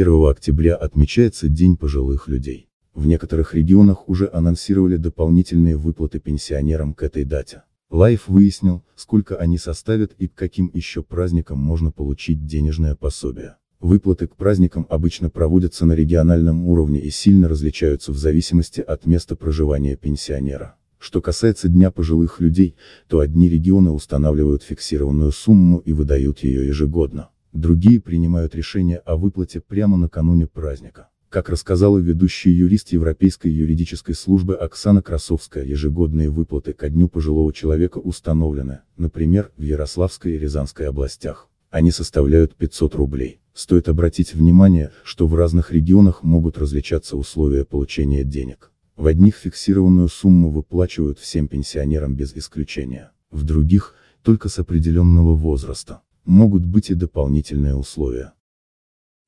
1 октября отмечается День пожилых людей. В некоторых регионах уже анонсировали дополнительные выплаты пенсионерам к этой дате. Лайф выяснил, сколько они составят и к каким еще праздникам можно получить денежное пособие. Выплаты к праздникам обычно проводятся на региональном уровне и сильно различаются в зависимости от места проживания пенсионера. Что касается Дня пожилых людей, то одни регионы устанавливают фиксированную сумму и выдают ее ежегодно. Другие принимают решение о выплате прямо накануне праздника. Как рассказала ведущий юрист Европейской юридической службы Оксана Красовская, ежегодные выплаты ко Дню пожилого человека установлены, например, в Ярославской и Рязанской областях. Они составляют 500 рублей. Стоит обратить внимание, что в разных регионах могут различаться условия получения денег. В одних фиксированную сумму выплачивают всем пенсионерам без исключения, в других – только с определенного возраста могут быть и дополнительные условия.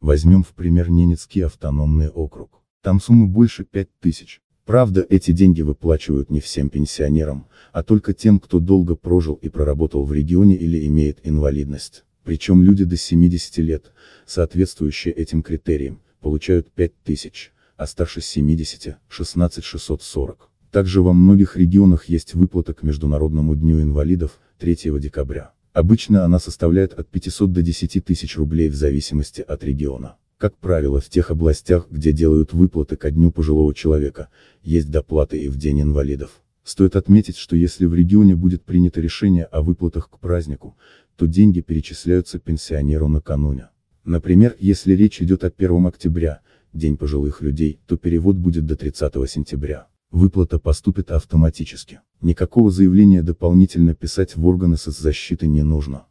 Возьмем в пример Ненецкий автономный округ. Там суммы больше 5000. Правда, эти деньги выплачивают не всем пенсионерам, а только тем, кто долго прожил и проработал в регионе или имеет инвалидность. Причем люди до 70 лет, соответствующие этим критериям, получают 5000, а старше 70 – 16640. Также во многих регионах есть выплата к Международному дню инвалидов, 3 декабря. Обычно она составляет от 500 до 10 тысяч рублей в зависимости от региона. Как правило, в тех областях, где делают выплаты ко дню пожилого человека, есть доплаты и в день инвалидов. Стоит отметить, что если в регионе будет принято решение о выплатах к празднику, то деньги перечисляются пенсионеру накануне. Например, если речь идет о 1 октября, День пожилых людей, то перевод будет до 30 сентября. Выплата поступит автоматически. Никакого заявления дополнительно писать в органы соцзащиты не нужно.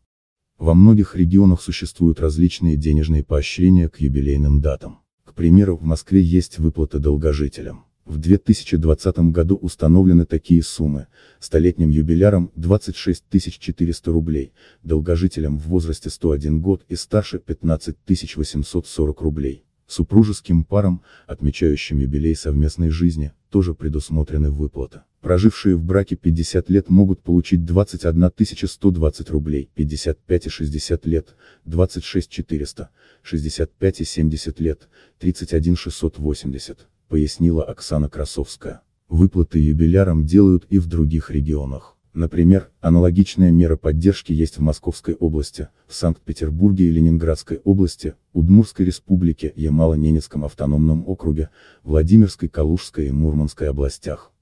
Во многих регионах существуют различные денежные поощрения к юбилейным датам. К примеру, в Москве есть выплата долгожителям. В 2020 году установлены такие суммы, столетним юбилярам 26 400 рублей, долгожителям в возрасте 101 год и старше 15 840 рублей. Супружеским парам, отмечающим юбилей совместной жизни, тоже предусмотрены выплаты. Прожившие в браке 50 лет могут получить 21 120 рублей, 55 и 60 лет, 26 400, 65 и 70 лет, 31 680, пояснила Оксана Красовская. Выплаты юбилярам делают и в других регионах. Например, аналогичная мера поддержки есть в Московской области, в Санкт-Петербурге и Ленинградской области, Удмурской республике, Ямало-Ненецком автономном округе, Владимирской, Калужской и Мурманской областях.